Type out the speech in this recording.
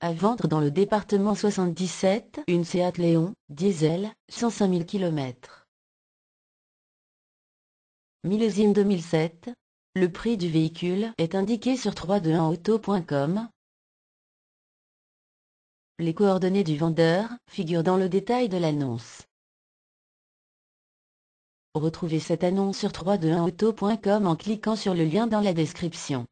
À vendre dans le département 77, une Seat Léon, diesel, 105 000 km. Millésime 2007. Le prix du véhicule est indiqué sur 321auto.com. Les coordonnées du vendeur figurent dans le détail de l'annonce. Retrouvez cette annonce sur 321auto.com en cliquant sur le lien dans la description.